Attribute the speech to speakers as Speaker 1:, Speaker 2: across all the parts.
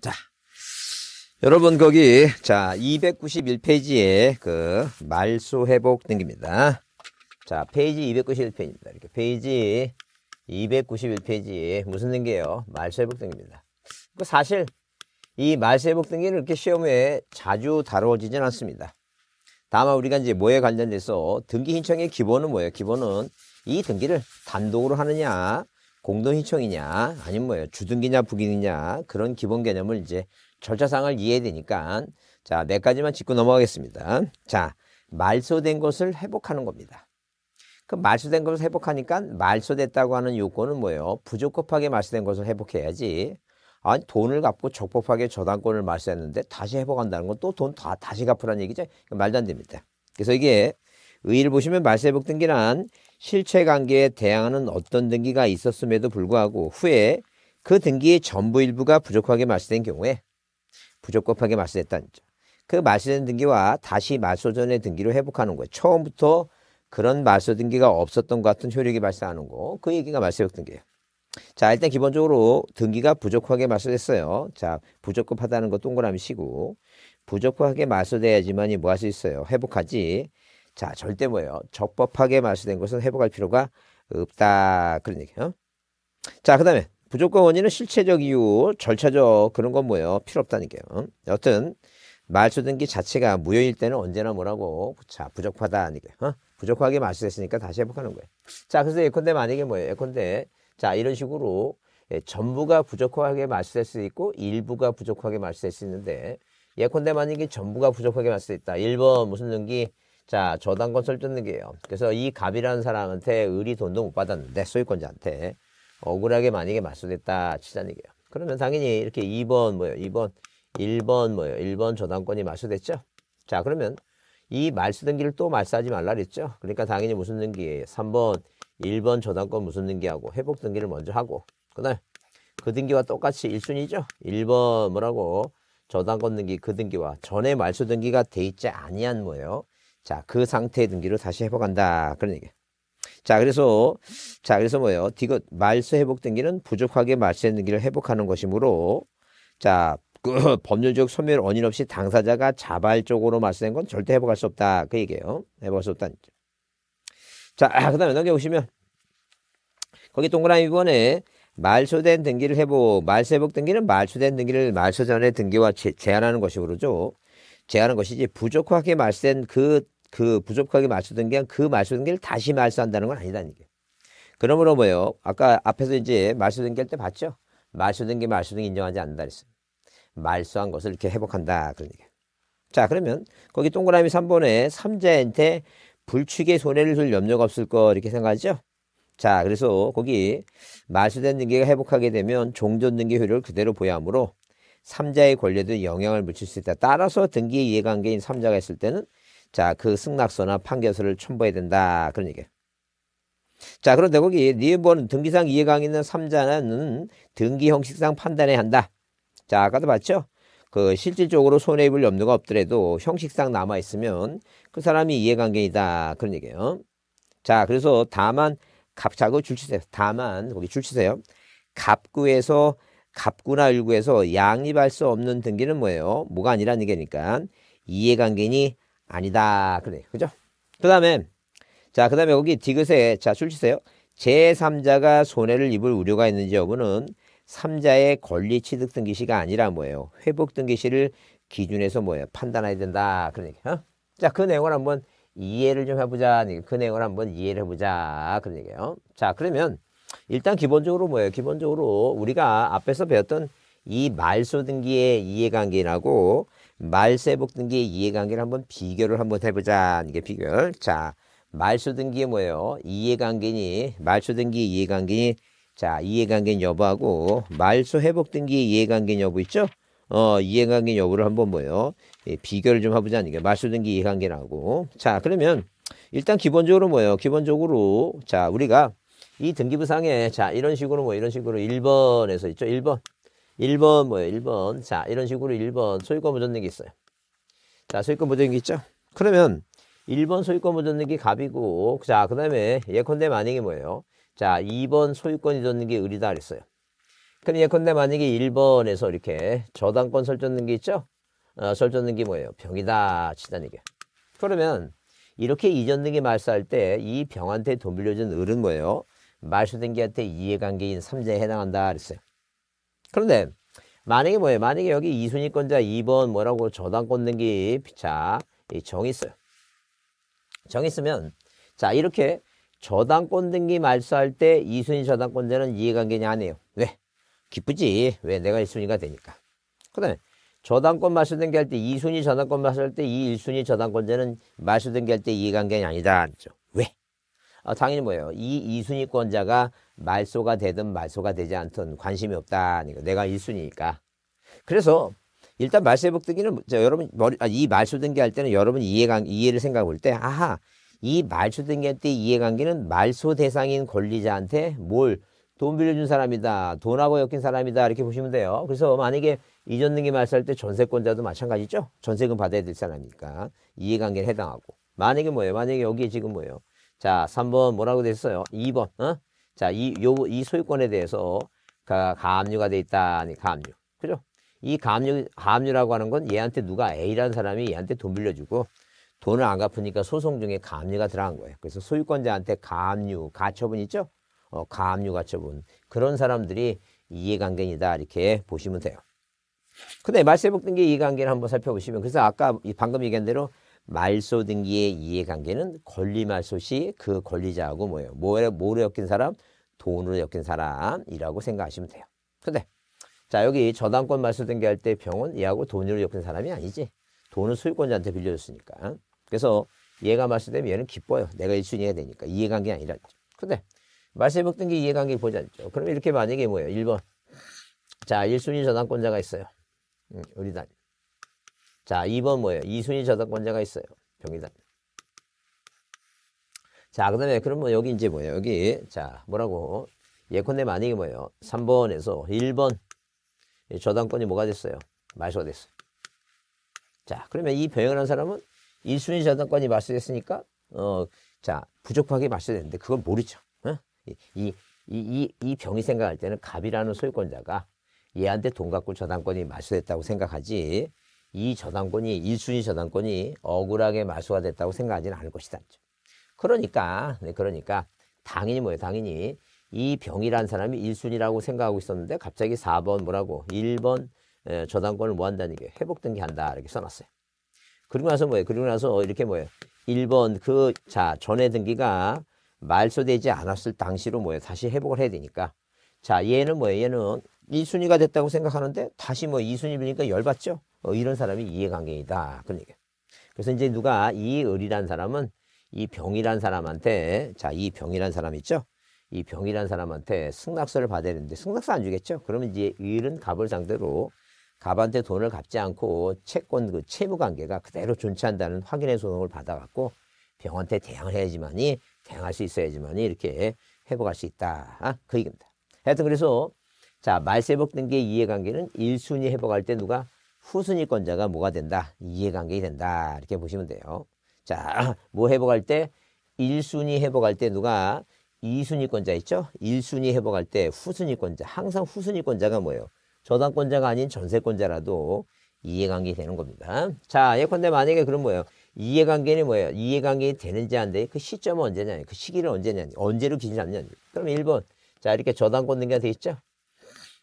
Speaker 1: 자, 여러분 거기 자 291페이지에 그 말소 회복 등깁니다. 자 페이지 291페이지입니다. 이렇게 페이지 291페이지에 무슨 등기예요? 말소 회복 등기입니다. 그 사실 이 말소 회복 등기는 이렇게 시험에 자주 다루어지진 않습니다. 다만 우리가 이제 뭐에 관련돼서 등기 신청의 기본은 뭐예요? 기본은 이 등기를 단독으로 하느냐 공동시청이냐 아니면 뭐예요 주등기냐 부기냐 그런 기본 개념을 이제 절차상을 이해해야 되니까 자몇 네 가지만 짚고 넘어가겠습니다. 자 말소된 것을 회복하는 겁니다. 그 말소된 것을 회복하니까 말소됐다고 하는 요건은 뭐예요? 부족법하게 말소된 것을 회복해야지. 아니 돈을 갚고 적법하게 저당권을 말소했는데 다시 회복한다는 건 또 돈 다 다시 갚으라는 얘기죠. 말도 안 됩니다. 그래서 이게 의의를 보시면 말소 회복 등기란 실체 관계에 대항하는 어떤 등기가 있었음에도 불구하고 후에 그 등기의 전부 일부가 부족하게 말소된 경우에 부족 급하게 말소됐다는 거죠. 그 말소된 등기와 다시 말소 전의 등기로 회복하는 거예요. 처음부터 그런 말소 등기가 없었던 것 같은 효력이 발생하는 거. 그 얘기가 말소역 등기예요. 자, 일단 기본적으로 등기가 부족하게 말소됐어요. 자, 부족급하다는 거 동그라미 치고 부족하게 말소돼야지만이 뭐 할 수 있어요? 회복하지. 자, 절대 뭐예요? 적법하게 마수된 것은 회복할 필요가 없다. 그런 얘기예요. 자, 그 다음에 부족한 원인은 실체적 이유, 절차적 그런 건 뭐예요? 필요 없다는 게요. 여튼 말소등기 자체가 무효일 때는 언제나 뭐라고 자 부족하다는 거예요. 어? 부족하게 마수됐으니까 다시 회복하는 거예요. 자, 그래서 예컨대 만약에 뭐예요? 예컨대 자 이런 식으로 예, 전부가 부족하게 마수될 수 있고 일부가 부족하게 마수될 수 있는데 예컨대 만약에 전부가 부족하게 마수됐다. 1번 무슨 등기? 자, 저당권설 쫓는 게요. 그래서 이 갑이라는 사람한테 의리 돈도 못 받았는데, 소유권자한테. 억울하게 만약에 말소됐다 치자는 얘기예요. 그러면 당연히 이렇게 2번 뭐예요? 2번, 1번 뭐예요? 1번 저당권이 말소됐죠? 자, 그러면 이 말소 등기를 또 말소하지 말라 그랬죠? 그러니까 당연히 무슨 등기예요? 3번, 1번 저당권 무슨 등기하고 회복 등기를 먼저 하고 그날 그 등기와 똑같이 1순위죠? 1번 뭐라고 저당권 등기 그 등기와 전에 말소 등기가 돼 있지 아니한 뭐예요? 자, 그 상태의 등기를 다시 회복한다. 그런 얘기. 자, 그래서, 자, 그래서 뭐예요? 디귿, 말소 회복 등기는 부족하게 말세 소 등기를 회복하는 것이므로, 자, 그 법률적 소멸 원인 없이 당사자가 자발적으로 말소된건 절대 회복할 수 없다. 그 얘기예요. 회복할 수 없다. 자, 그 다음에 넘겨보시면, 거기 동그라미 이 번에 말소된 등기를 회복, 말소회복 등기는 말소된 등기를 말소 전의 등기와 제, 제한하는 것이 그러죠. 제한하는 것이지 부족하게 말소된 그그 부족하게 마치던 게그 마치던 게 그 다시 말소한다는 건아니다 그러므로 뭐예요? 아까 앞에서 이제 말소된 게할때 봤죠? 말소된 게 말소된 게 인정하지 않는다 그랬어요. 말소한 것을 이렇게 회복한다 그런 얘기. 자 그러면 거기 동그라미 3번에 삼자한테 불축의 손해를 줄 염려가 없을 거 이렇게 생각하죠? 자 그래서 거기 말소된 능계가 회복하게 되면 종전 능계 효력을 그대로 보유하므로 삼자의 권리에도 영향을 미칠 수 있다. 따라서 등기의 이해관계인 삼자가 있을 때는 자, 그 승낙서나 판결서를 첨부해야 된다. 그런 얘기예요. 자, 그런데 거기 네 번 등기상 이해강 있는 3자는 등기 형식상 판단해야 한다. 자, 아까도 봤죠? 그 실질적으로 손해입을 염려가 없더라도 형식상 남아있으면 그 사람이 이해관계이다. 그런 얘기예요. 자, 그래서 다만 갑자고 줄치세요. 다만 거기 줄치세요. 갑구에서 갑구나 일구에서 양립할 수 없는 등기는 뭐예요? 뭐가 아니라는 얘기니까 이해관계니 아니다. 그래. 그죠? 그 다음에, 자, 그 다음에 여기 디귿에, 자, 출시세요. 제3자가 손해를 입을 우려가 있는지 여부는 3자의 권리 취득 등기 시가 아니라 뭐예요? 회복 등기 시를 기준에서 뭐예요? 판단해야 된다. 그런 얘기. 어? 자, 그 내용을 한번 이해를 좀 해보자. 그 내용을 한번 이해를 해보자. 그런 얘기예요. 자, 그러면 일단 기본적으로 뭐예요? 기본적으로 우리가 앞에서 배웠던 이 말소 등기의 이해관계라고 말세복 등기의 이해관계를 한번 비교를 한번 해보자. 이게 비교를 자, 말소 등기에 뭐예요? 이해관계니, 말소 등기의 이해관계니, 자, 이해관계 여부하고 말소 회복 등기의 이해관계 여부 있죠? 어, 이해관계 여부를 한번 뭐예요? 예, 비교를 좀 해보자. 이게 말소 등기 이해관계라고. 자, 그러면 일단 기본적으로 뭐예요? 기본적으로 자, 우리가 이 등기부상에 자, 이런 식으로 뭐 이런 식으로 1번에서 있죠? 1번. 1번 뭐예요? 1번. 자, 이런 식으로 1번 소유권 보존액이 있어요. 자, 소유권 보존액이 있죠? 그러면 1번 소유권 보존액이 갑이고 자, 그 다음에 예컨대 만약에 뭐예요? 자, 2번 소유권 이 줬는 게 을이다 그랬어요. 그럼 예컨대 만약에 1번에서 이렇게 저당권 설정된게 있죠? 어, 설정된게 뭐예요? 병이다 치단 얘기예요. 그러면 이렇게 이전된게 말소할 때 이 병한테 돈 빌려준 을은 뭐예요? 말소된 게한테 이해관계인 3자에 해당한다 그랬어요. 그런데 만약에 뭐예요? 만약에 여기 이순위권자 2번 뭐라고 저당권 등기 자, 정 있어요. 정 있으면 자 이렇게 저당권 등기 말소할 때 이순위 저당권자는 이해관계냐 안 해요. 왜? 기쁘지. 왜? 내가 1순위가 되니까. 그 다음에 저당권 말소 등기할 때 2순위 저당권 말소할 때 이 1순위 저당권자는 말소 등기할 때 이해관계냐 아니다. 왜? 아, 당연히 뭐예요? 이 2순위권자가 말소가 되든 말소가 되지 않든 관심이 없다. 내가 1순위니까. 그래서 일단 말소 회복되기는 여러분 머리, 아, 이 말소 등기할 때는 여러분 이해관, 이해를 생각해 볼때 아하 이 말소 등기할 때 이해관계는 말소 대상인 권리자한테 뭘 돈 빌려준 사람이다. 돈하고 엮인 사람이다. 이렇게 보시면 돼요. 그래서 만약에 이전 등기 말소할 때 전세권자도 마찬가지죠. 전세금 받아야 될 사람이니까 이해관계에 해당하고 만약에 뭐예요? 만약에 여기 지금 뭐예요? 자, 3번 뭐라고 됐어요? 2번. 어? 자, 이, 요, 이 소유권에 대해서 가, 가압류가 돼 있다니, 가압류. 그죠? 이 가압류, 가압류라고 하는 건 얘한테 누가 A라는 사람이 얘한테 돈 빌려주고 돈을 안 갚으니까 소송 중에 가압류가 들어간 거예요. 그래서 소유권자한테 가압류, 가처분 있죠? 어, 가압류, 가처분. 그런 사람들이 이해관계이다. 이렇게 보시면 돼요. 근데 말씀해봤던 게 이해관계를 한번 살펴보시면 그래서 아까 방금 얘기한 대로 말소 등기의 이해관계는 권리말소 시그 권리자하고 뭐예요? 뭐로, 뭐 엮인 사람? 돈으로 엮인 사람이라고 생각하시면 돼요. 근데 자 여기 저당권 말소 등기할 때 병은 얘하고 돈으로 엮인 사람이 아니지. 돈은 소유권자한테 빌려줬으니까. 그래서 얘가 말소되면 얘는 기뻐요. 내가 일순위가 되니까. 이해관계 아니라. 근데 말세복 등기 이해관계 보지 않죠. 그럼 이렇게 만약에 뭐예요? 1번. 자, 1순위 저당권자가 있어요. 음, 의리단. 자, 2번 뭐예요? 이순위 저작권자가 있어요. 병이다. 자, 그 다음에 그럼뭐 여기 이제 뭐예요? 여기 자, 뭐라고? 예컨대 만약에 뭐예요? 3번에서 1번 저당권이 뭐가 됐어요? 말소가 됐어요. 자, 그러면 이병행을한 사람은 1순위 저당권이 말소됐으니까 어, 자, 부족하게 말소됐는데 그걸 모르죠. 어? 이, 이, 이, 이 병이 생각할 때는 갑이라는 소유권자가 얘한테 돈 갖고 저당권이 말소됐다고 생각하지 이 저당권이 이순위 저당권이 억울하게 마수가 됐다고 생각하지는 않을 것이다. 그러니까 네, 그러니까 당연히 뭐예요? 당연히 이 병이라는 사람이 일순이라고 생각하고 있었는데 갑자기 사번 뭐라고 일번 저당권을 뭐 한다는 게 회복등기 한다 이렇게 써놨어요. 그리고 나서 뭐예요? 그리고 나서 이렇게 뭐예요? 일번그자 전에 등기가 말소되지 않았을 당시로 뭐예요? 다시 회복을 해야 되니까 자 얘는 뭐예요? 얘는 2순위가 됐다고 생각하는데 다시 뭐 2순위 빌니까 열받죠. 어, 이런 사람이 이해관계이다. 그런 얘기. 그래서 이제 누가 이을이란 사람은 이 병이란 사람한테 자 이 병이란 사람 있죠. 이 병이란 사람한테 승낙서를 받아야 되는데 승낙서 안 주겠죠. 그러면 이제 을은 갑을 상대로 갑한테 돈을 갚지 않고 채권 그 채무 관계가 그대로 존치한다는 확인의 소송을 받아갖고 병한테 대항을 해야지만이 대항할 수 있어야지만이 이렇게 회복할 수 있다. 아, 그 얘기입니다. 하여튼 그래서 자, 말세복 등계 이해관계는 1순위 회복할 때 누가 후순위권자가 뭐가 된다? 이해관계가 된다. 이렇게 보시면 돼요. 자, 뭐 회복할 때 1순위 회복할 때 누가 2순위권자 있죠? 1순위 회복할 때 후순위권자. 항상 후순위권자가 뭐예요? 저당권자가 아닌 전세권자라도 이해관계 되는 겁니다. 자, 예컨대 만약에 그럼 뭐예요? 이해관계는 뭐예요? 이해관계 되는지 안 돼? 그 시점은 언제냐? 그 시기를 언제냐? 언제로 기준하느냐? 그럼 1번. 자, 이렇게 저당권 등기가 돼 있죠?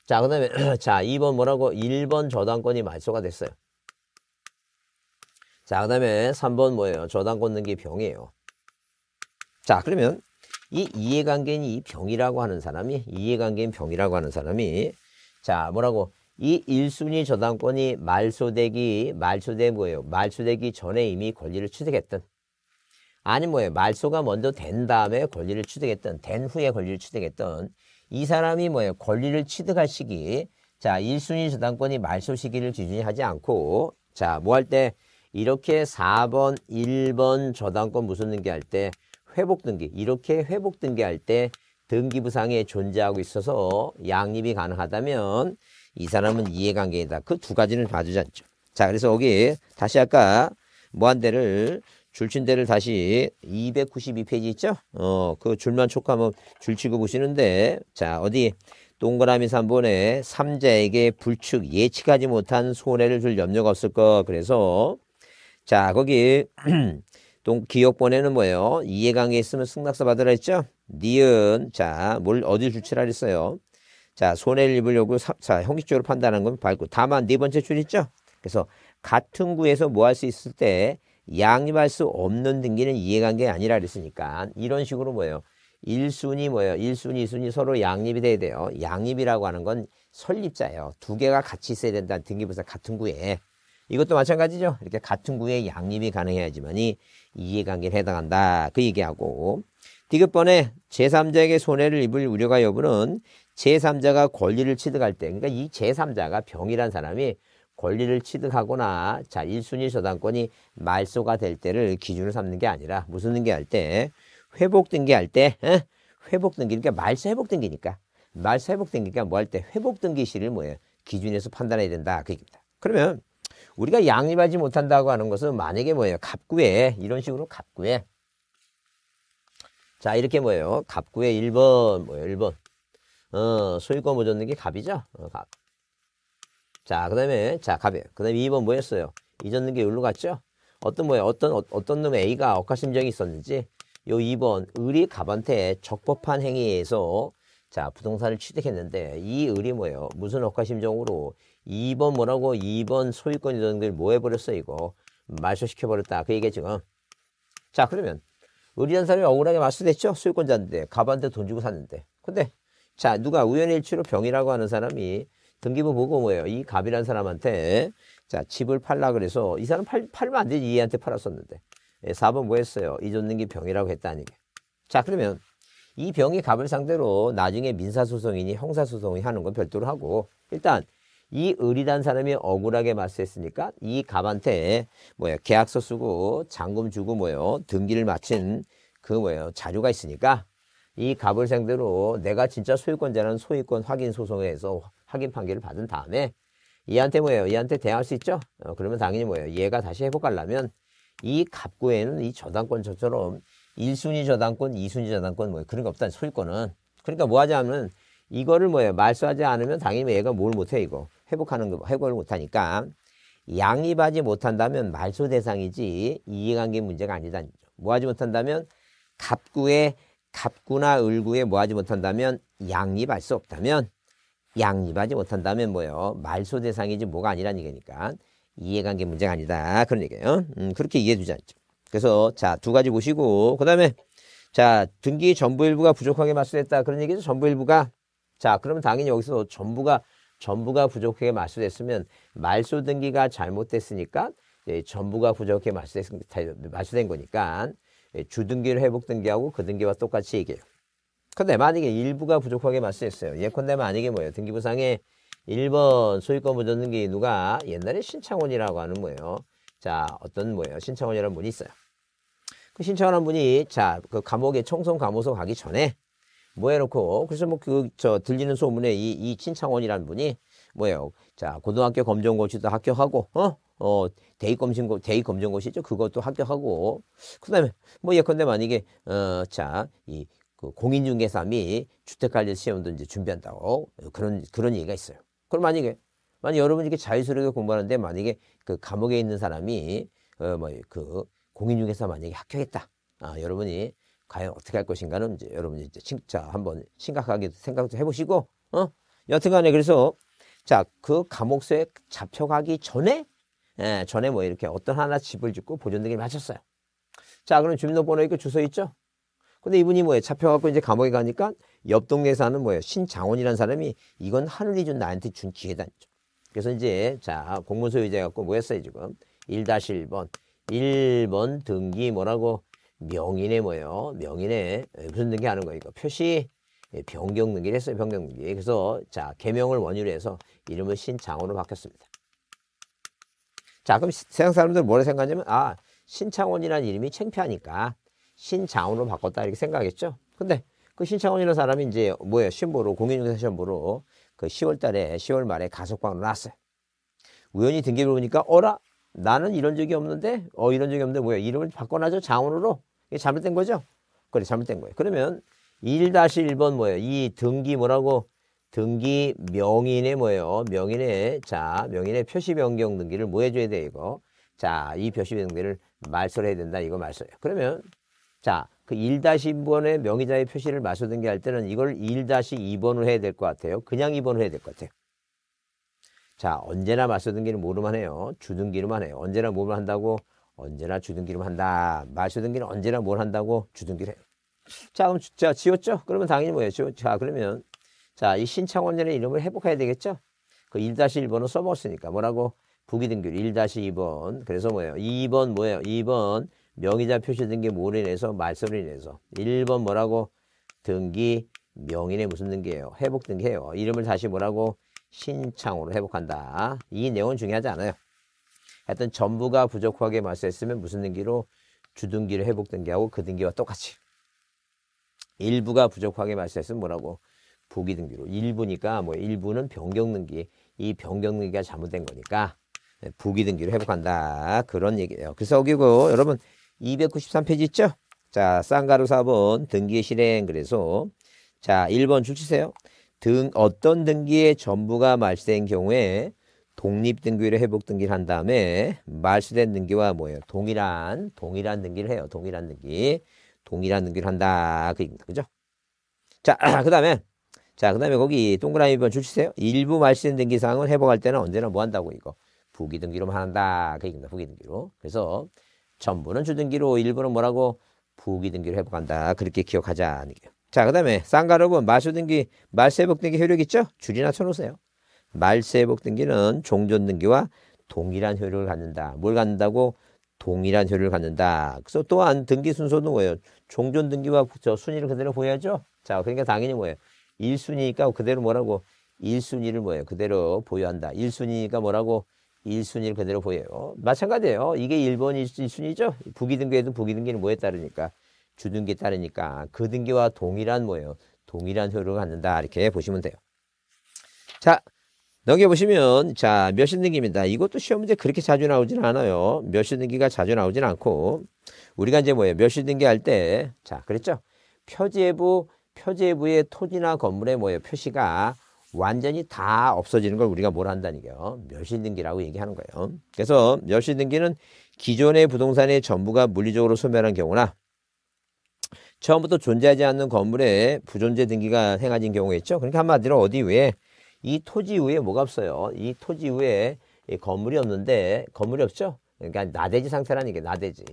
Speaker 1: 자, 그 다음에, 자, 2번 뭐라고? 1번 저당권이 말소가 됐어요. 자, 그 다음에 3번 뭐예요? 저당권 등기 병이에요. 자, 그러면 이 이해관계인 이 병이라고 하는 사람이, 이해관계인 병이라고 하는 사람이, 자, 뭐라고? 이 1순위 저당권이 말소되기, 말소된 뭐예요? 말소되기 전에 이미 권리를 취득했던. 아니 뭐예요? 말소가 먼저 된 다음에 권리를 취득했던, 된 후에 권리를 취득했던 이 사람이 뭐예요? 권리를 취득할 시기. 자, 1순위 저당권이 말소 시기를 기준이 하지 않고 자, 뭐 할 때 이렇게 4번, 1번 저당권 무슨 등기할 때 회복 등기. 이렇게 회복 등기할 때 등기 부상에 존재하고 있어서 양립이 가능하다면 이 사람은 이해관계이다. 그 두 가지는 봐주지 않죠. 자, 그래서 여기 다시 아까 무한대를 줄친대를 다시 292페이지 있죠? 어, 그 줄만 촉하면 줄치고 보시는데, 자, 어디, 동그라미 3번에 삼자에게 불축 예측하지 못한 손해를 줄 염려가 없을 것. 그래서, 자, 거기, 동, 기억번에는 뭐예요? 이해관계 있으면 승낙서 받으라 했죠? 니은, 자, 뭘, 어디 줄치라 했어요? 자, 손해를 입으려고, 사, 자, 형식적으로 판단한 건 밝고, 다만 네 번째 줄 있죠? 그래서, 같은 구에서 뭐 할 수 있을 때, 양립할 수 없는 등기는 이해관계 가 아니라 그랬으니까 이런 식으로 뭐예요? 1순위 뭐예요? 1순위, 2순위 서로 양립이 돼야 돼요. 양립이라고 하는 건 설립자예요. 두 개가 같이 있어야 된다. 등기부사 같은 구에. 이것도 마찬가지죠. 이렇게 같은 구에 양립이 가능해야지만이 이해관계를 해당한다. 그 얘기하고 디귿번에 제3자에게 손해를 입을 우려가 여부는 제3자가 권리를 취득할 때 그러니까 이 제3자가 병이란 사람이 권리를 취득하거나 자, 1순위 저당권이 말소가 될 때를 기준으로 삼는 게 아니라 무슨 등기할 때 회복 등기할 때 회복 등기 그러니까 말소 회복 등기니까 말소 회복 등기니까 뭐 할 때 회복 등기 시를 뭐예요? 기준에서 판단해야 된다. 그 얘기입니다. 그러면 우리가 양립하지 못한다고 하는 것은 만약에 뭐예요? 갑구에 이런 식으로 갑구에 자 이렇게 뭐예요? 갑구에 1번 뭐예요? 1번 어, 소유권 보존 등기 갑이죠? 어, 갑. 자, 그 다음에, 자, 가벼. 그 다음에 2번 뭐였어요? 이전 능계 여기로 갔죠? 어떤 뭐야? 어떤, 어, 떤 놈의 A가 억하심정이 있었는지, 요 2번, 을이 갑한테 적법한 행위에서, 자, 부동산을 취득했는데, 이 을이 뭐예요? 무슨 억하심정으로, 2번 뭐라고? 2번 소유권 이전 능계를 뭐 해버렸어, 이거? 말소시켜버렸다. 그 얘기 지금. 자, 그러면, 을이란 사람이 억울하게 말소됐죠? 소유권자인데, 갑한테 돈 주고 샀는데. 근데, 자, 누가 우연일치로 병이라고 하는 사람이 등기부 보고 뭐예요? 이 갑이라는 사람한테 자 집을 팔라 그래서 이 사람 팔, 팔면 안 되지 이한테 팔았었는데 예, 4번 뭐 했어요? 이존등기 병이라고 했다는 게. 자 그러면 이 병이 갑을 상대로 나중에 민사소송이니 형사소송이 하는 건 별도로 하고 일단 이 을이란 사람이 억울하게 맞서했으니까 이 갑한테 뭐야 계약서 쓰고 잔금 주고 뭐요 등기를 마친 그 뭐예요 자료가 있으니까 이 갑을 상대로 내가 진짜 소유권자라는 소유권 확인 소송에서 확인 판결을 받은 다음에 얘한테 뭐예요? 얘한테 대항할 수 있죠? 어, 그러면 당연히 뭐예요? 얘가 다시 회복하려면 이 갑구에는 이 저당권 저처럼 1순위 저당권, 2순위 저당권 뭐 그런 게 없다. 소유권은. 그러니까 뭐 하자면 이거를 뭐예요? 말소하지 않으면 당연히 얘가 뭘 못해 이거. 회복하는 거 회복을 못하니까 양립하지 못한다면 말소 대상이지 이해관계 문제가 아니다. 뭐 하지 못한다면 갑구에 갑구나 을구에 뭐 하지 못한다면 양립할 수 없다면 양립하지 못한다면 뭐요? 말소 대상이지 뭐가 아니라는 얘기니까 이해관계 문제가 아니다. 그런 얘기예요. 음, 그렇게 이해해 주지 않죠. 그래서 자, 두 가지 보시고 그다음에 자, 등기 전부 일부가 부족하게 맞수됐다. 그런 얘기죠. 전부 일부가 자, 그러면 당연히 여기서 전부가 전부가 부족하게 말소됐으면 말소 등기가 잘못됐으니까 예, 전부가 부족하게 말소됐, 말소된 거니까 예, 주등기를 회복 등기하고 그 등기와 똑같이 얘기해요. 근데 만약에 일부가 부족하게 발생했어요. 예컨대 만약에 뭐예요? 등기부상에 1번 소유권 보전 등기 누가 옛날에 신창원이라고 하는 뭐예요? 자, 어떤 뭐예요? 신창원이라는 분이 있어요. 그 신청하는 분이 자 그 감옥에 청송 감옥소 가기 전에 뭐 해놓고 그, 그래서 뭐 그 저 들리는 소문에 이, 이신창원이라는 분이 뭐예요 자 고등학교 검정고시도 합격하고 어? 어 대입 검증고 대입 검정고시죠 그것도 합격하고 그다음에 뭐 예컨대 만약에 어자이 그 공인중개사 및 주택관련 시험도 이제 준비한다고 그런 그런 얘기가 있어요. 그럼 만약에 만약 여러분 이렇게 자유스럽게 공부하는데 만약에 그 감옥에 있는 사람이 어 뭐 그 공인중개사 만약에 합격했다. 아 여러분이 과연 어떻게 할 것인가는 이제 여러분이 이제 진짜 한번 심각하게 생각도 해보시고 어 여튼간에 그래서 자 그 감옥소에 잡혀가기 전에 예, 전에 뭐 이렇게 어떤 하나 집을 짓고 보존등기를 마쳤어요. 자 그럼 주민등록번호 있고 주소 있죠? 근데 이분이 뭐예요? 잡혀갖고 이제 감옥에 가니까 옆 동네에 사는 뭐예요? 신장원이라는 사람이 이건 하늘이 준 나한테 준 기회다. 그래서 이제 자 공문 소유자 갖고 뭐 했어요 지금? 1-1번 1번 등기 뭐라고? 명인에 뭐예요? 명인에 무슨 등기 하는 거예요? 이거 표시 예, 변경 등기를 했어요. 변경 등기. 그래서 자 개명을 원유로 해서 이름을 신장원으로 바뀌었습니다. 자 그럼 세상 사람들 뭐라 생각하냐면 아 신창원이라는 이름이 창피하니까 신장원으로 바꿨다 이렇게 생각했죠. 근데 그 신창원이라는 사람이 이제 뭐예요? 신보로 공인중개사 신험 보러 그 10월 달에 10월 말에 가석방으로 나왔어요. 우연히 등기부를 보니까 어라 나는 이런 적이 없는데 어 이런 적이 없는데 뭐야 이름을 바꿔놔줘 장원으로 이게 잘못된 거죠? 그래 잘못된 거예요. 그러면 1-1번 뭐예요? 이 등기 뭐라고 등기 명인의 뭐예요? 명인의 자 명인의 표시 변경 등기를 뭐 해줘야 돼 이거? 자 이 표시 변경 등기를 말소를 해야 된다 이거 말소예요. 그러면 자, 그 1-2번의 명의자의 표시를 마소등기 할 때는 이걸 1-2번으로 해야 될 것 같아요. 그냥 2번으로 해야 될 것 같아요. 자, 언제나 마소등기는 뭐로만 해요? 주등기로만 해요. 언제나 뭘 한다고? 언제나 주등기로 한다. 마소등기는 언제나 뭘 한다고? 주등기를 해요. 자, 그럼 자, 지웠죠? 그러면 당연히 뭐예요? 자, 그러면 자, 이 신창원전의 이름을 회복해야 되겠죠? 그 1-1번은 써먹었으니까 뭐라고? 부기등기율 1-2번. 그래서 뭐예요? 2번 뭐예요? 2번 명의자 표시 등기 뭐로 인해서 말소로 인해서 1번 뭐라고 등기 명인에 무슨 등기예요? 회복 등기예요. 이름을 다시 뭐라고 신창으로 회복한다. 이 내용은 중요하지 않아요. 하여튼 전부가 부족하게 말소했으면 무슨 등기로 주등기를 회복 등기하고 그 등기와 똑같이 일부가 부족하게 말소했으면 뭐라고 부기 등기로 일부니까 뭐 일부는 변경 등기 이 변경 등기가 잘못된 거니까 네, 부기 등기로 회복한다 그런 얘기예요. 그래서 여기고 그 여러분 293페이지 있죠? 자, 쌍가루 4번 등기 의 실행. 그래서 자, 1번 줄 치세요. 등 어떤 등기의 전부가 말소된 경우에 독립 등기로 회복 등기를 한 다음에 말소된 등기와 뭐예요? 동일한 동일한 등기를 해요. 동일한 등기. 동일한 등기를 한다. 그입니다. 얘기 그죠? 자, 그다음에 자, 그다음에 거기 동그라미 1번줄치세요 일부 말소된 등기 사항을 회복할 때는 언제나 뭐 한다고 이거. 부기 등기로만 한다. 그입니다. 얘기 부기 등기로. 그래서 전부는 주등기로 일부는 뭐라고 부기등기로 회복한다. 그렇게 기억하자. 자, 그 다음에 쌍가로은 마수등기, 말세복등기 효력 있죠? 줄이나 쳐놓으세요. 말세복등기는 종전등기와 동일한 효력을 갖는다. 뭘 갖는다고? 동일한 효력을 갖는다. 그래서 또한 등기 순서도 뭐예요? 종전등기와 저 순위를 그대로 보여야죠. 자, 그러니까 당연히 뭐예요? 1순위니까 그대로 뭐라고? 1순위를 뭐예요? 그대로 보유한다. 1순위니까 뭐라고? 1순위를 그대로 보여요. 마찬가지예요. 이게 1번 1순위죠. 부기등기에도 부기등기는 뭐에 따르니까? 주등기에 따르니까 그 등기와 동일한 뭐예요? 동일한 효력을 갖는다. 이렇게 보시면 돼요. 자, 넘겨보시면 자, 몇신 등기입니다. 이것도 시험 문제 그렇게 자주 나오진 않아요. 몇신 등기가 자주 나오진 않고 우리가 이제 뭐예요? 몇신 등기 할 때 자, 그랬죠? 표제부, 표제부의 토지나 건물에 뭐예요? 표시가 완전히 다 없어지는 걸 우리가 뭘 한다는 게요. 멸실등기라고 얘기하는 거예요. 그래서 멸실등기는 기존의 부동산의 전부가 물리적으로 소멸한 경우나 처음부터 존재하지 않는 건물에 부존재 등기가 행해진 경우가 있죠. 그러니까 한마디로 어디 위에 이 토지 위에 뭐가 없어요. 이 토지 위에 건물이 없는데 건물이 없죠. 그러니까 나대지 상태라는 게 나대지.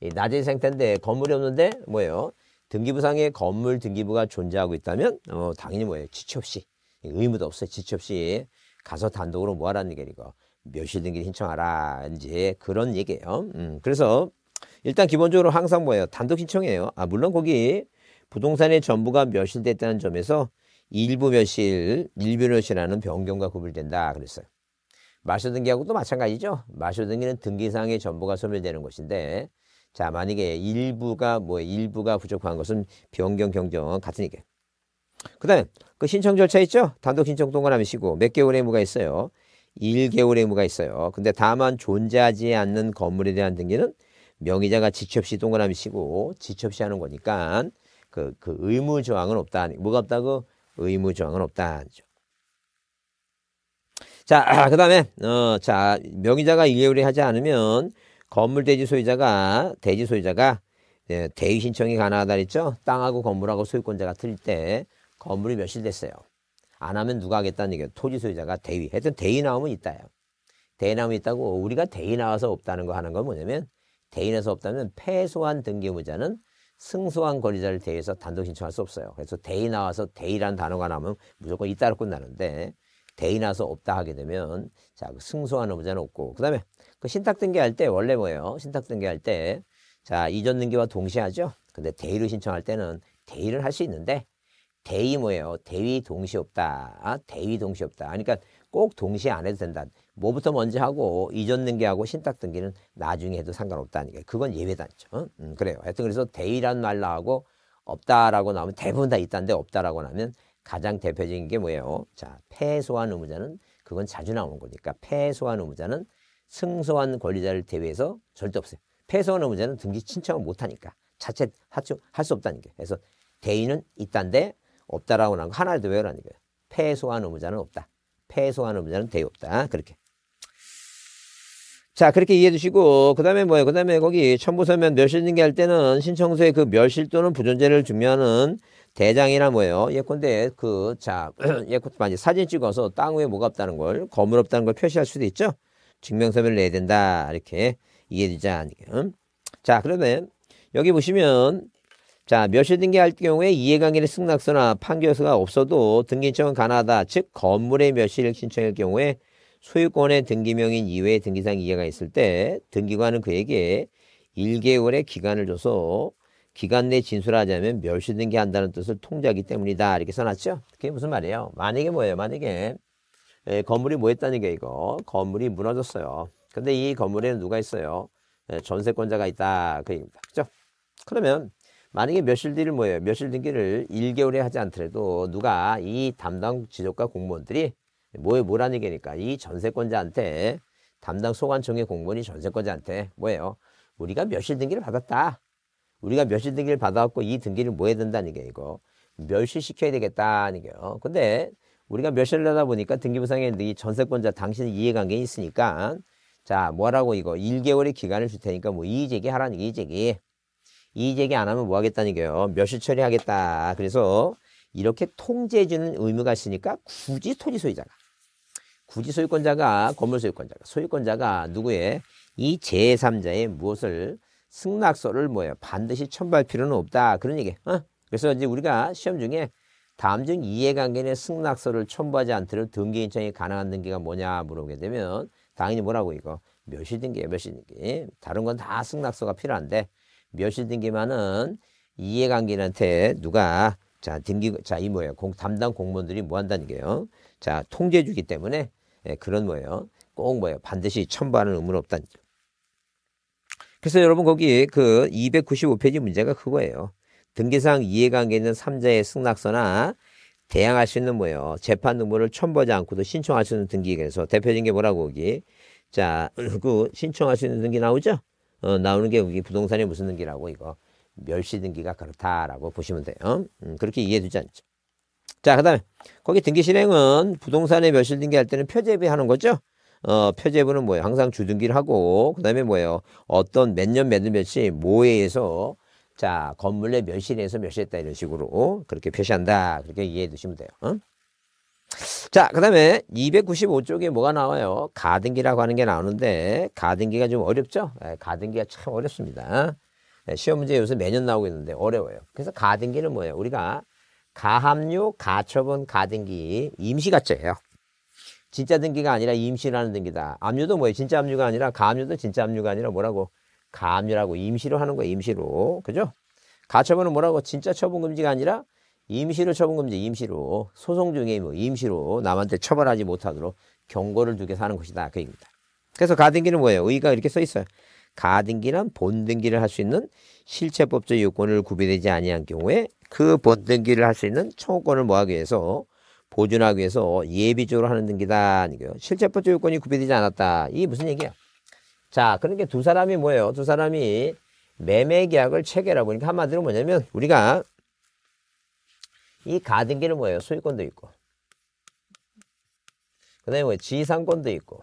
Speaker 1: 이 나대지 상태인데 건물이 없는데 뭐예요? 등기부상에 건물 등기부가 존재하고 있다면 어, 당연히 뭐예요? 지체 없이 의무도 없어요. 지체 없이 가서 단독으로 뭐 하라는 게 아니고 묘실 등기 신청하라. 이제 그런 얘기예요. 음, 그래서 일단 기본적으로 항상 뭐예요? 단독 신청이에요. 아, 물론 거기 부동산의 전부가 멸실됐다는 점에서 일부 멸실, 일부 멸실하는 변경과 구별된다 그랬어요. 마셔 등기하고도 마찬가지죠. 마셔 등기는 등기상의 전부가 소멸되는 것인데 자, 만약에 일부가 뭐 일부가 부족한 것은 변경 경정 같은 얘기예요. 그다음에 그 신청 절차 있죠? 단독 신청 동그라미시고 몇 개월 의무가 의 있어요. 1개월 의무가 의 있어요. 근데 다만 존재하지 않는 건물에 대한 등기는 명의자가 지체 없이 동그라미시고 지체 없이 하는 거니까 그, 그 의무 조항은 없다. 뭐가 없다고? 의무 조항은 없다. 자, 그 다음에, 어, 자, 명의자가 1개월에 하지 않으면 건물 대지 소유자가, 대지 소유자가 예, 대위 신청이 가능하다 그랬죠? 땅하고 건물하고 소유권자가 틀릴 때 건물이 몇실 됐어요. 안 하면 누가 하겠다는 얘기예요. 토지 소유자가 대위. 하여튼 대위 나오면 있다요. 대위 나오면 있다고 우리가 대위 나와서 없다는 거 하는 건 뭐냐면 대위 나서 없다면 패소한 등기 의무자는 승소한 권리자를 대위해서 단독 신청할 수 없어요. 그래서 대위 나와서 대위라는 단어가 나오면 무조건 있다로 끝나는데 대위 나서 없다 하게 되면 자, 그 승소한 의무자는 없고 그다음에 그 신탁 등기할 때 원래 뭐예요? 신탁 등기할 때 자, 이전 등기와 동시에 하죠. 근데 대위를 신청할 때는 대위를 할 수 있는데 대위 뭐예요? 대위 동시 없다. 아, 대위 동시 없다. 그러니까 꼭 동시에 안 해도 된다. 뭐부터 먼저 하고 이전 등기하고 신탁 등기는 나중에 해도 상관없다니까. 그건 예외단죠. 응? 어? 음, 그래요. 하여튼 그래서 대위란말 나오고 없다라고 나오면 대부분 다 있다는데 없다라고 나면 가장 대표적인 게 뭐예요? 자, 패소한 의무자는 그건 자주 나오는 거니까 패소한 의무자는 승소한 권리자를 대비해서 절대 없어요. 패소한 의무자는 등기 신청을 못 하니까 자체 할 수 없다는 게. 그래서 대위는 있다는데 없다라고 하는 거 하나라도 외우라는 거예요. 패소한 의무자는 없다. 패소한 의무자는 대없다. 그렇게. 자, 그렇게 이해해 주시고, 그 다음에 뭐예요? 그 다음에 거기 첨부서면 멸실징계 할 때는 신청서의 그 멸실 또는 부존재를 주면은 대장이나 뭐예요? 예컨대 그, 자, 예컨대 만약 사진 찍어서 땅 위에 뭐가 없다는 걸, 거물 없다는 걸 표시할 수도 있죠? 증명서면을 내야 된다. 이렇게 이해해 주자. 음? 자, 그러면 여기 보시면 자, 몇시 등기할 경우에 이해관계는 승낙서나 판결서가 없어도 등기청은 가능하다. 즉, 건물의 몇시를 신청할 경우에 소유권의 등기명인 이외에 등기상 이해가 있을 때 등기관은 그에게 1개월의 기간을 줘서 기간 내 진술하자면 멸시 등기한다는 뜻을 통지하기 때문이다. 이렇게 써놨죠? 그게 무슨 말이에요? 만약에 뭐예요? 만약에 예, 건물이 뭐 했다는 게 이거? 건물이 무너졌어요. 근데 이 건물에는 누가 있어요? 예, 전세권자가 있다. 그 얘기입니다. 그죠? 그러면 만약에 며칠 뒤를 뭐예요? 며칠 등기를 1개월에 하지 않더라도 누가 이 담당 지적과 공무원들이 뭐에 뭐란 얘기니까 이 전세권자한테 담당 소관청의 공무원이 전세권자한테 뭐예요? 우리가 며칠 등기를 받았다. 우리가 며칠 등기를 받아갖고 이 등기를 뭐 해야 된다는 게 이거 멸실시켜야 되겠다는 게요. 근데 우리가 멸실을 하다 보니까 등기부상에 이 전세권자 당신 이해관계 있으니까 자 뭐라고 이거 1개월의 기간을 줄 테니까 뭐 이의제기 하라는 이의제기 이익 얘기 안 하면 뭐 하겠다는 게요. 몇 시 처리하겠다. 그래서 이렇게 통제해주는 의무가 있으니까 굳이 토지 소유자가 굳이 소유권자가 건물 소유권자가 소유권자가 누구의 이 제3자의 무엇을 승낙서를 뭐예요 반드시 첨부할 필요는 없다 그런 얘기 어? 그래서 이제 우리가 시험 중에 다음 중 이해관계 내 승낙서를 첨부하지 않도록 등기 인정이 가능한 등기가 뭐냐 물어보게 되면 당연히 뭐라고 이거 몇 시 등기예요 몇 시 등기 다른 건 다 승낙서가 필요한데 멸실 등기만은 이해관계인한테 누가 자 등기 자 이 뭐예요 공, 담당 공무원들이 뭐 한다는 게요 자 통제주기 때문에 예, 그런 뭐예요 꼭 뭐예요 반드시 첨부하는 의무는 없다는 점. 그래서 여러분 거기 그 295페이지 문제가 그거예요 등기상 이해관계 있는 삼자의 승낙서나 대항할 수 있는 뭐예요 재판 의무를 첨부하지 않고도 신청할 수 있는 등기 그래서 대표적인 게 뭐라고 거기 자 그 신청할 수 있는 등기 나오죠 어, 나오는 게 이게 부동산의 무슨 등기라고 이거 멸시 등기가 그렇다라고 보시면 돼요. 음, 그렇게 이해되지 않죠. 자, 그다음에 거기 등기 실행은 부동산의 멸실 등기 할 때는 표제비 하는 거죠. 어, 표제부는 뭐예요? 항상 주등기를 하고 그다음에 뭐예요? 어떤 몇 년 몇년 몇시 뭐에 의해서 자, 건물의 멸실에서 멸실했다 이런 식으로 그렇게 표시한다. 그렇게 이해해 두시면 돼요. 어? 자, 그 다음에 295쪽에 뭐가 나와요? 가등기라고 하는 게 나오는데, 가등기가 좀 어렵죠? 네, 가등기가 참 어렵습니다. 네, 시험 문제 요새 매년 나오고 있는데 어려워요. 그래서 가등기는 뭐예요? 우리가 가압류, 가처분, 가등기, 임시가처예요 진짜 등기가 아니라 임시라는 등기다. 압류도 뭐예요? 진짜 압류가 아니라 가압류도 진짜 압류가 아니라 뭐라고? 가압류라고 임시로 하는 거예요. 임시로. 그죠? 가처분은 뭐라고? 진짜 처분 금지가 아니라 임시로 처분금지 임시로 소송 중에 뭐 임시로 남한테 처벌하지 못하도록 경고를 두게 사는 것이다 그 얘기입니다. 그래서 가등기는 뭐예요? 의가 이렇게 써 있어요. 가등기란 본등기를 할 수 있는 실체법적 요건을 구비되지 아니한 경우에 그 본등기를 할 수 있는 청구권을 뭐하기 위해서 보존하기 위해서 예비적으로 하는 등기다. 실체법적 요건이 구비되지 않았다. 이게 무슨 얘기야? 자, 그러니까 두 사람이 뭐예요? 두 사람이 매매계약을 체결하고 그러니까 한마디로 뭐냐면 우리가 이 가등기는 뭐예요? 소유권도 있고. 그 다음에 뭐 지상권도 있고.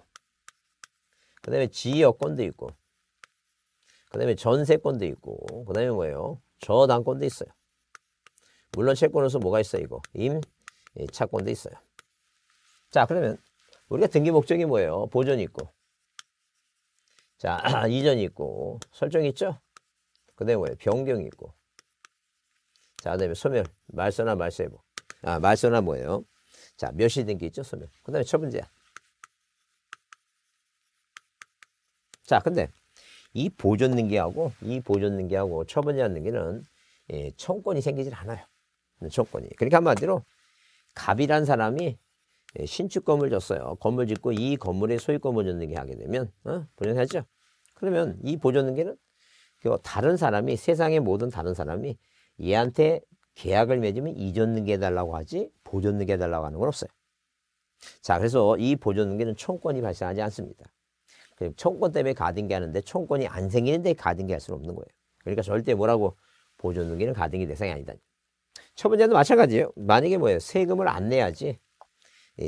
Speaker 1: 그 다음에 지여권도 있고. 그 다음에 전세권도 있고. 그 다음에 뭐예요? 저당권도 있어요. 물론 채권으로서 뭐가 있어 이거? 임차권도 예, 있어요. 자 그러면 우리가 등기 목적이 뭐예요? 보존 있고. 자이전 있고. 설정 있죠? 그 다음에 뭐예요? 변경 있고. 자, 그 다음에 소멸. 말소나 말소해보. 뭐. 아, 말소나 뭐예요? 자, 멸시된게 있죠, 소멸. 그 다음에 처분제야. 자, 근데 이 보존 능기하고 이 보존 능기하고 처분제한 능기는 예, 청권이 생기질 않아요. 청권이. 그러니까 한마디로 갑이란 사람이 예, 신축건물 줬어요. 건물 짓고 이 건물의 소유권 보존등기 하게 되면 어? 보존하죠. 그러면 이 보존등기는 다른 사람이 세상의 모든 다른 사람이 얘한테 계약을 맺으면 이전능계 해달라고 하지 보존능계 해달라고 하는 건 없어요. 자, 그래서 이 보존능계는 청권이 발생하지 않습니다. 청권 때문에 가등기 하는데 청권이 안 생기는데 가등기 할 수는 없는 거예요. 그러니까 절대 뭐라고 보존등기는 가등기 대상이 아니다. 첫 번째도 마찬가지예요. 만약에 뭐예요? 세금을 안 내야지.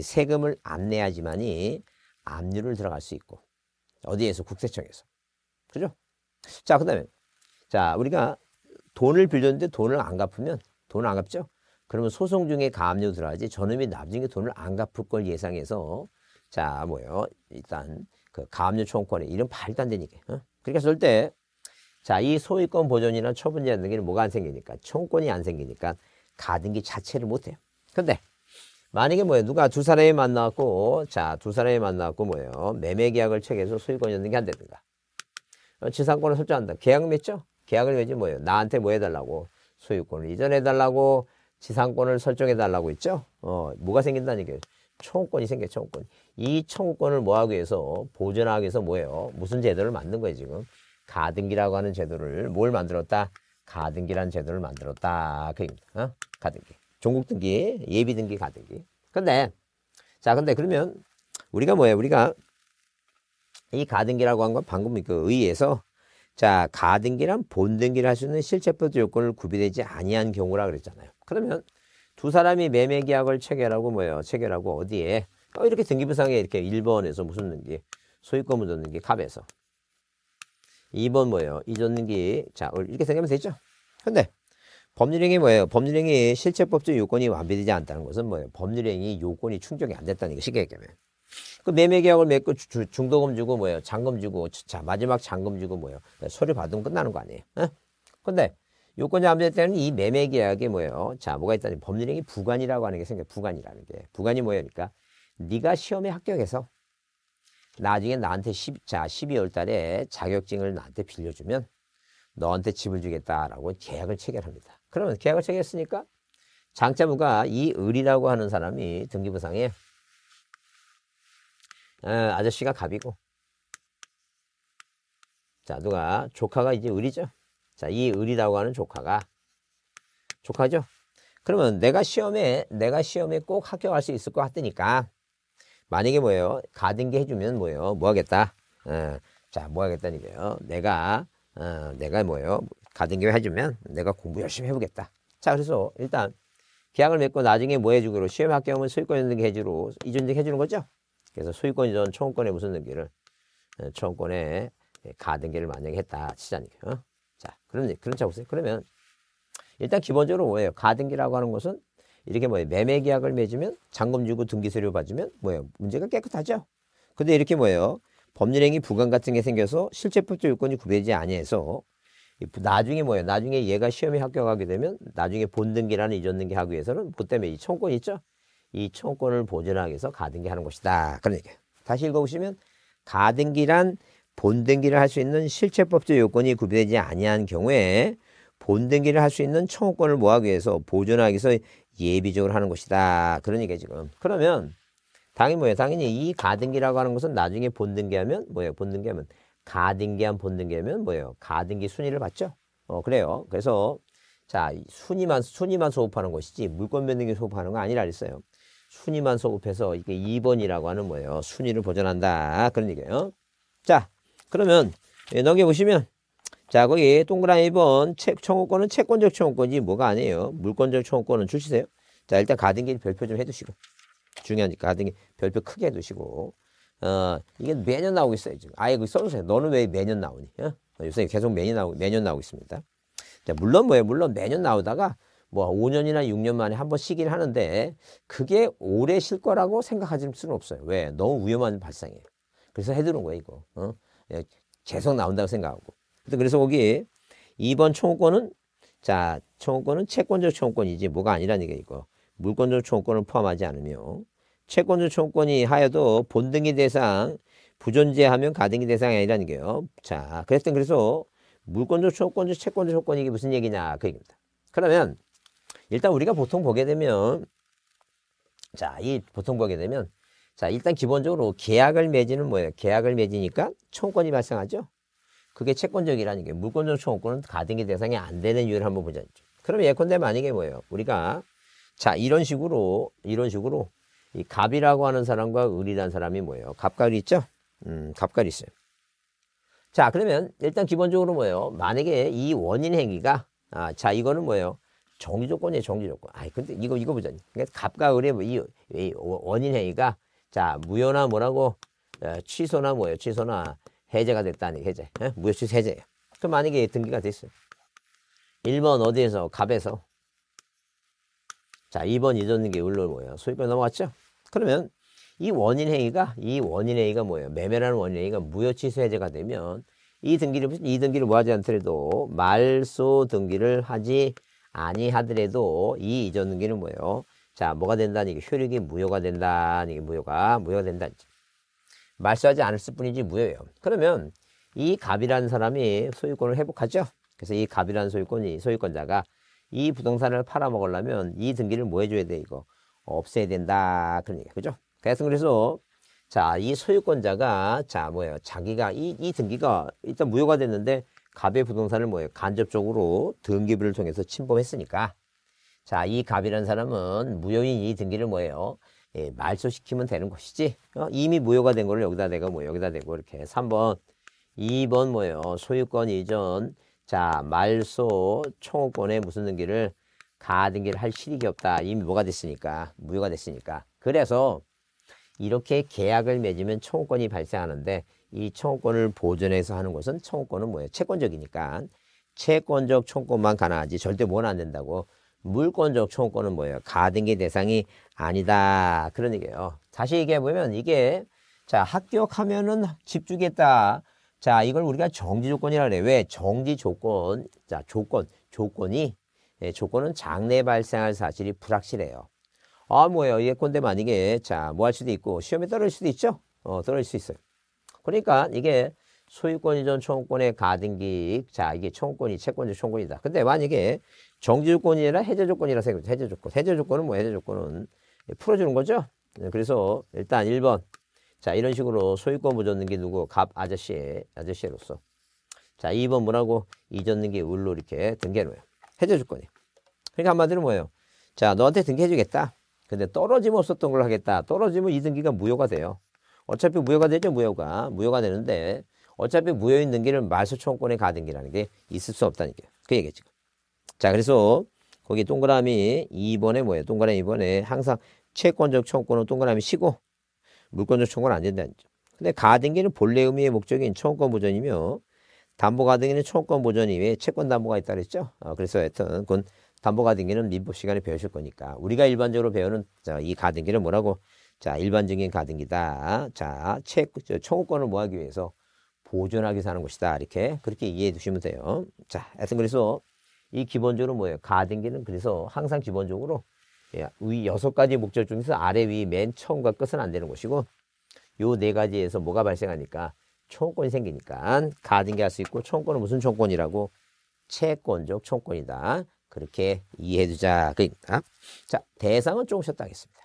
Speaker 1: 세금을 안 내야지만이 압류를 들어갈 수 있고. 어디에서? 국세청에서. 그죠? 자, 그 다음에. 자, 우리가 돈을 빌렸는데 돈을 안 갚으면 돈을 안 갚죠. 그러면 소송 중에 가압류 들어가지 전음이 나중에 돈을 안 갚을 걸 예상해서 자 뭐요 일단 그 가압류 총권에 이런 발도안 되니까 어? 그러니까 절대 자 이 소유권 보존이나 처분제한 는게 뭐가 안 생기니까 총권이안 생기니까 가등기 자체를 못해요. 근데 만약에 뭐예요 누가 두 사람이 만나고 자 두 사람이 만나고 뭐예요 매매 계약을 체결해서 소유권 연등이 안 되든가 어, 지상권을 설정한다 계약 맺죠 계약을 맺은 뭐예요? 나한테 뭐 해달라고? 소유권을 이전해달라고 지상권을 설정해달라고 했죠 어, 뭐가 생긴다는 얘기예요? 청구권이 생겨 청구권. 이 청구권을 뭐하기 위해서 보존하기 위해서 뭐예요? 무슨 제도를 만든 거예요 지금? 가등기라고 하는 제도를 뭘 만들었다? 가등기라는 제도를 만들었다. 그입니다. 어? 가등기. 종국등기, 예비등기, 가등기. 근데 자 근데 그러면 우리가 뭐예요? 우리가 이 가등기라고 한 건 방금 그 의에서 자, 가등기랑 본등기를 할 수 있는 실체포도 요건을 구비되지 아니한 경우라 그랬잖아요. 그러면 두 사람이 매매 계약을 체결하고 뭐예요? 체결하고 어디에? 어, 이렇게 등기부상에 이렇게 1번에서 무슨 등기? 소유권을 줬는기 갑에서. 2번 뭐예요? 이전등기. 자, 어, 이렇게 생각하면 되죠? 근데 법률행위 뭐예요? 법률행위 실체법적 요건이 완비되지 않다는 것은 뭐예요? 법률행위 요건이 충족이 안 됐다는 거 쉽게 얘기하면. 그 매매 계약을 맺고 주, 중도금 주고 뭐예요? 잔금 주고 자 마지막 잔금 주고 뭐예요? 네, 서류 받으면 끝나는 거 아니에요? 에? 네? 근데 요건자 암세 때는 이 매매 계약에 뭐예요? 자 뭐가 있다니 법률행위 부관이라고 하는 게 생겨 부관이라는 게 부관이 뭐예요? 니까 네가 시험에 합격해서 나중에 나한테 10, 자 12월 달에 자격증을 나한테 빌려주면 너한테 집을 주겠다라고 계약을 체결합니다. 그러면 계약을 체결했으니까 장자부가 이 을이라고 하는 사람이 등기부상에 아, 저씨가 갑이고 자 누가 조카가 이제 을이죠 자이 을이라고 하는 조카가 조카죠 그러면 내가 시험에 내가 시험에 꼭 합격할 수 있을 것 같으니까 만약에 뭐예요 가등기 해주면 뭐예요 뭐 하겠다 자뭐 하겠다는 거예요 내가 어, 내가 뭐예요 가등기 해주면 내가 공부 열심히 해보겠다 자 그래서 일단 계약을 맺고 나중에 뭐 해주기로 시험 합격하면 소유권 연등 해주로 이전등 해주는 거죠 그래서 소유권 이전 청구권의 무슨 등기를 예, 청구권의 예, 가등기를 만약에 했다 치자니까. 어? 자, 그런 그런 차 보세요. 그러면 일단 기본적으로 뭐예요? 가등기라고 하는 것은 이렇게 뭐예요? 매매 계약을 맺으면 잔금 주고 등기세료 받으면 뭐예요? 문제가 깨끗하죠. 근데 이렇게 뭐예요? 법률행위 부관 같은 게 생겨서 실제법적 요건이 구별되지 아니해서 나중에 뭐예요? 나중에 얘가 시험에 합격하게 되면 나중에 본등기라는 이전 등기 하기 위해서는 그 때문에 뭐 이 청구권 있죠. 이 청구권을 보존하기 위해서 가등기 하는 것이다. 그런 얘기예요. 다시 읽어보시면 가등기란 본등기를 할 수 있는 실체법적 요건이 구비되지 아니한 경우에 본등기를 할 수 있는 청구권을 모하기 위해서 보존하기 위해서 예비적으로 하는 것이다. 그런 얘기예요 지금. 그러면 당연히 뭐예요? 당연히 이 가등기라고 하는 것은 나중에 본등기하면 뭐예요? 본등기하면 가등기한 본등기하면 뭐예요? 가등기 순위를 받죠. 어 그래요. 그래서 자 순위만 순위만 소급하는 것이지 물권 변등기 소급하는 거 아니라 그랬어요. 순위만 소급해서 이게 2번이라고 하는 거예요. 순위를 보존한다. 그런 얘기예요. 자, 그러면 예, 넘겨보시면 자, 거기 동그라미 2번 채, 청구권은 채권적 청구권이 뭐가 아니에요. 물권적 청구권은 주시세요. 자, 일단 가등기 별표 좀 해두시고 중요하니까 가등기 별표 크게 해두시고 어, 이게 매년 나오고 있어요. 지금. 아예 그 써주세요. 너는 왜 매년 나오니? 어? 요새 계속 매년 나오고, 매년 나오고 있습니다. 자, 물론 뭐예요? 물론 매년 나오다가 뭐 5년이나 6년 만에 한 번 쉬긴 하는데 그게 오래 쉴 거라고 생각하실 수는 없어요. 왜? 너무 위험한 발상이에요. 그래서 해두는 거예요, 이거. 어? 계속 예, 나온다고 생각하고. 그래서 거기 2번 총권은 자, 총권은 채권적 총권이지 뭐가 아니라는 게 이거. 물권적 총권을 포함하지 않으며 채권적 총권이 하여도 본등기 대상 부존재하면 가등기 대상이 아니라는 게요. 자, 그랬더니 그래서 물권적 청권적 채권적 총권이 이게 무슨 얘기냐 그 얘기입니다. 그러면 일단 우리가 보통 보게 되면 자, 이 보통 보게 되면 자, 일단 기본적으로 계약을 맺으는 뭐예요? 계약을 맺으니까 총권이 발생하죠. 그게 채권적이라는 게 물권적 총권은 가등기 대상이 안 되는 이유를 한번 보자. 그럼 예컨대 만약에 뭐예요? 우리가 자, 이런 식으로 이런 식으로 이 갑이라고 하는 사람과 을이라는 사람이 뭐예요? 갑갈이 있죠? 음, 갑갈이 있어요. 자, 그러면 일단 기본적으로 뭐예요? 만약에 이 원인 행위가 아, 자, 이거는 뭐예요? 정기 조건이에요, 정기 조건. 아, 근데 이거 이거 보자. 그러니까 갑과 을의 뭐 이, 이 원인 행위가 자 무효나 뭐라고 어, 취소나 뭐예요, 취소나 해제가 됐다는 해제, 예? 무효 취소 해제예요. 그럼 만약에 등기가 됐어요. 1번 어디에서 갑에서 자 2번 이전 등기 을로 뭐예요, 소유권 넘어갔죠? 그러면 이 원인 행위가 이 원인 행위가 뭐예요? 매매라는 원인 행위가 무효 취소 해제가 되면 이 등기를 이 등기를 뭐 하지 않더라도 말소 등기를 하지 아니하더라도 이 이전 는기는 뭐예요? 자, 뭐가 된다는 얘기? 효력이 무효가 된다는 얘기, 무효가 무효가 된다는 게. 말소하지 않을 뿐이지 무효예요. 그러면 이 갑이라는 사람이 소유권을 회복하죠. 그래서 이 갑이라는 소유권이 소유권자가 이 부동산을 팔아먹으려면 이 등기를 뭐 해줘야 돼 이거 없애야 된다 그런 얘기 그죠? 그래서 그래서 자이 소유권자가 자 뭐예요 자기가 이, 이 등기가 일단 무효가 됐는데 갑의 부동산을 뭐예요? 간접적으로 등기부를 통해서 침범했으니까. 자, 이 갑이라는 사람은 무효인 이 등기를 뭐예요? 예, 말소시키면 되는 것이지. 어? 이미 무효가 된 거를 여기다 대고 뭐 여기다 대고 이렇게 3번, 2번 뭐예요? 소유권 이전. 자, 말소 총구권에 무슨 등기를 가등기를 할 실익이 없다. 이미 뭐가 됐으니까 무효가 됐으니까. 그래서 이렇게 계약을 맺으면 총구권이 발생하는데 이 청구권을 보존해서 하는 것은 청구권은 뭐예요? 채권적이니까 채권적 청구권만 가능하지 절대 뭘안 된다고 물권적 청구권은 뭐예요? 가등기 대상이 아니다 그런 얘기예요. 다시 얘기해 보면 이게 자 합격하면은 집 주겠다. 자 이걸 우리가 정지 조건이라 그래. 왜 정지 조건? 자 조건 조건이 예, 조건은 장래 발생할 사실이 불확실해요. 아 뭐예요? 예컨대 만약에 자뭐 할 수도 있고 시험에 떨어질 수도 있죠. 어 떨어질 수 있어요. 그러니까 이게 소유권 이전 총권의 가등기익, 자 이게 총권이 채권자 총권이다 근데 만약에 정지조건이 라 해제조건이라 생각해 해제조건. 해제조건은 뭐 해제조건은 풀어주는 거죠. 네, 그래서 일단 1번. 자 이런 식으로 소유권 보존는 게 누구? 갑 아저씨, 아저씨로서. 자 2번 뭐라고? 이전는 게 을로 이렇게 등기해놓아요. 해제조건이. 그러니까 한마디로 뭐예요? 자 너한테 등기해주겠다. 근데 떨어지면 없었던 걸로 하겠다. 떨어지면 이등기가 무효가 돼요. 어차피 무효가 되죠, 무효가. 무효가 되는데 어차피 무효 있는 길를말소청권에 가등기라는 게 있을 수 없다는 요그 얘기죠. 자, 그래서 거기 동그라미 2번에 뭐예요? 동그라미 2번에 항상 채권적 청구권은 동그라미 쉬고 물권적 청구은안 된다는 거죠. 근데 가등기는 본래 의미의 목적인 청구권 보전이며 담보 가등기는 청구권 보전 이외에 채권 담보가 있다 그랬죠. 어, 그래서 하여튼 그건 담보 가등기는 민법 시간에 배우실 거니까 우리가 일반적으로 배우는 자, 이 가등기를 뭐라고 자, 일반적인 가등기다. 자, 채, 청구권을 뭐하기 위해서 보존하기 위해서 하는 것이다. 이렇게 그렇게 이해해 주시면 돼요. 자, 하여튼 그래서 이 기본적으로 뭐예요? 가등기는 그래서 항상 기본적으로 예, 위 여섯 가지 목적 중에서 아래 위 맨 처음과 끝은 안 되는 것이고 요 네 가지에서 뭐가 발생하니까 청권이 구 생기니까 가등기 할 수 있고 청권은 구 무슨 청권이라고 구 채권적 청권이다. 구 그렇게 이해해 두자. 그러니까 자, 대상은 조금씩 따겠습니다.